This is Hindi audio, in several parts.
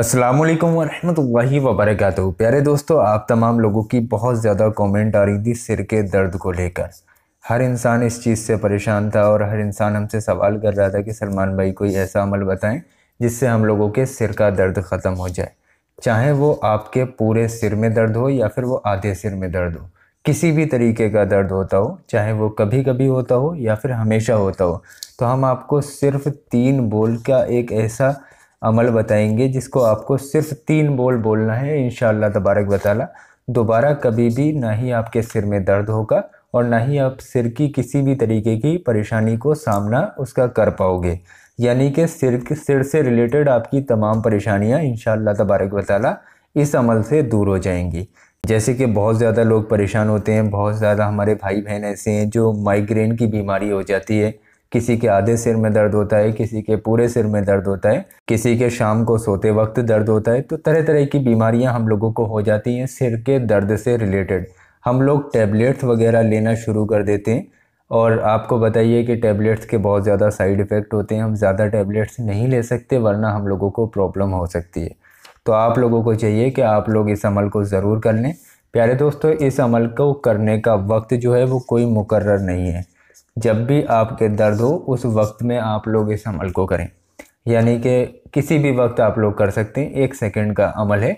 असलम वालेकुम वरहमतुल्लाहि वबरक प्यारे दोस्तों आप तमाम लोगों की बहुत ज़्यादा कमेंट आ रही थी सिर के दर्द को लेकर हर इंसान इस चीज़ से परेशान था और हर इंसान हमसे सवाल कर रहा था कि सलमान भाई कोई ऐसा अमल बताएं जिससे हम लोगों के सिर का दर्द ख़त्म हो जाए चाहे वो आपके पूरे सिर में दर्द हो या फिर वो आधे सिर में दर्द हो किसी भी तरीके का दर्द होता हो चाहे वो कभी कभी होता हो या फिर हमेशा होता हो तो हम आपको सिर्फ तीन बोल का एक ऐसा अमल बताएंगे जिसको आपको सिर्फ तीन बोल बोलना है इन तबारक बताला दोबारा कभी भी ना ही आपके सिर में दर्द होगा और ना ही आप सिर की किसी भी तरीके की परेशानी को सामना उसका कर पाओगे यानी कि सिर सिर से रिलेटेड आपकी तमाम परेशानियाँ इन तबारक वाली इस अमल से दूर हो जाएंगी जैसे कि बहुत ज़्यादा लोग परेशान होते हैं बहुत ज़्यादा हमारे भाई बहन ऐसे हैं जो माइग्रेन की बीमारी हो जाती है किसी के आधे सिर में दर्द होता है किसी के पूरे सिर में दर्द होता है किसी के शाम को सोते वक्त दर्द होता है तो तरह तरह की बीमारियां हम लोगों को हो जाती हैं सिर के दर्द से रिलेटेड हम लोग टैबलेट्स वगैरह लेना शुरू कर देते हैं और आपको बताइए कि टैबलेट्स के बहुत ज़्यादा साइड इफ़ेक्ट होते हैं हम ज़्यादा टैबलेट्स नहीं ले सकते वरना हम लोगों को प्रॉब्लम हो सकती है तो आप लोगों को चाहिए कि आप लोग इस अमल को ज़रूर कर लें प्यारे दोस्तों इस अमल को करने का वक्त जो है वो कोई मुकर्र नहीं है जब भी आपके दर्द हो उस वक्त में आप लोग इस अमल को करें यानी कि किसी भी वक्त आप लोग कर सकते हैं एक सेकंड का अमल है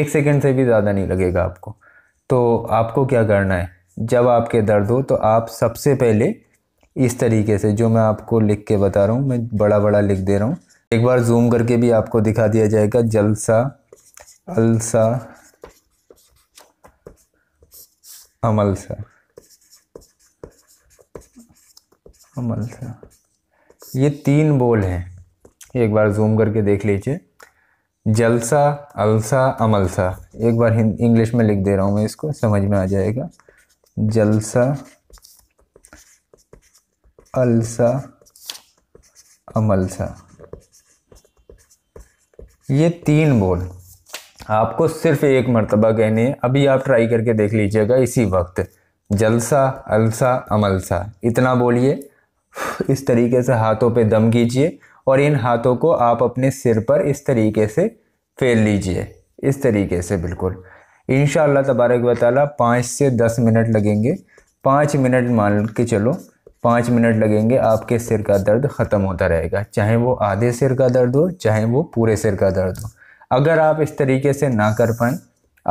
एक सेकंड से भी ज़्यादा नहीं लगेगा आपको तो आपको क्या करना है जब आपके दर्द हो तो आप सबसे पहले इस तरीके से जो मैं आपको लिख के बता रहा हूँ मैं बड़ा बड़ा लिख दे रहा हूँ एक बार जूम करके भी आपको दिखा दिया जाएगा जलसा अलसा अमल सा कमल सा ये तीन बोल हैं एक बार जूम करके देख लीजिए जलसा अलसा अमलसा एक बार इंग्लिश में लिख दे रहा हूँ मैं इसको समझ में आ जाएगा जलसा अलसा अमलसा ये तीन बोल आपको सिर्फ एक मरतबा कहने हैं अभी आप ट्राई करके देख लीजिएगा इसी वक्त जलसा अलसा अमलसा इतना बोलिए इस तरीके से हाथों पे दम कीजिए और इन हाथों को आप अपने सिर पर इस तरीके से फेर लीजिए इस तरीके से बिल्कुल इन शाह तबारक वाली पाँच से दस मिनट लगेंगे पाँच मिनट मान के चलो पाँच मिनट लगेंगे आपके सिर का दर्द ख़त्म होता रहेगा चाहे वो आधे सिर का दर्द हो चाहे वो पूरे सिर का दर्द हो अगर आप इस तरीके से ना कर पाएँ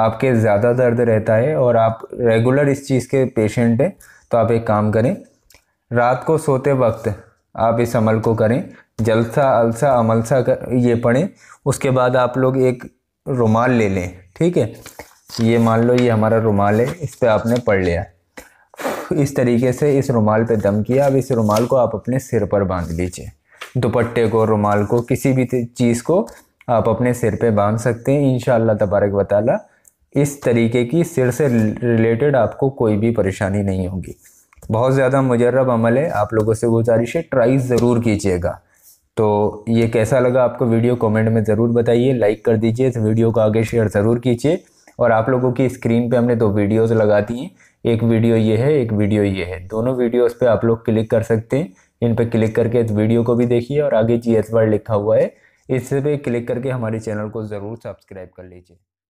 आपके ज़्यादा दर्द रहता है और आप रेगुलर इस चीज़ के पेशेंट हैं तो आप एक काम करें रात को सोते वक्त आप इस अमल को करें जलसा अलसा अमलसा कर ये पढ़ें उसके बाद आप लोग एक रुमाल ले लें ठीक है ये मान लो ये हमारा रुमाल है इस पर आपने पढ़ लिया इस तरीके से इस रुमाल पे दम किया अब इस रुमाल को आप अपने सिर पर बांध लीजिए दुपट्टे को रुमाल को किसी भी चीज़ को आप अपने सिर पे बांध सकते हैं इन तबारक वाली इस तरीके की सिर से रिलेटेड आपको कोई भी परेशानी नहीं होगी बहुत ज़्यादा मुजरब अमल है आप लोगों से गुजारिश है ट्राई ज़रूर कीजिएगा तो ये कैसा लगा आपको वीडियो कमेंट में ज़रूर बताइए लाइक कर दीजिए इस वीडियो को आगे शेयर ज़रूर कीजिए और आप लोगों की स्क्रीन पे हमने दो वीडियोस लगा दी हैं एक वीडियो ये है एक वीडियो ये है दोनों वीडियोस पे आप लोग क्लिक कर सकते हैं इन पर क्लिक करके इस वीडियो को भी देखिए और आगे जी एस वर्ड लिखा हुआ है इस पर क्लिक करके हमारे चैनल को ज़रूर सब्सक्राइब कर लीजिए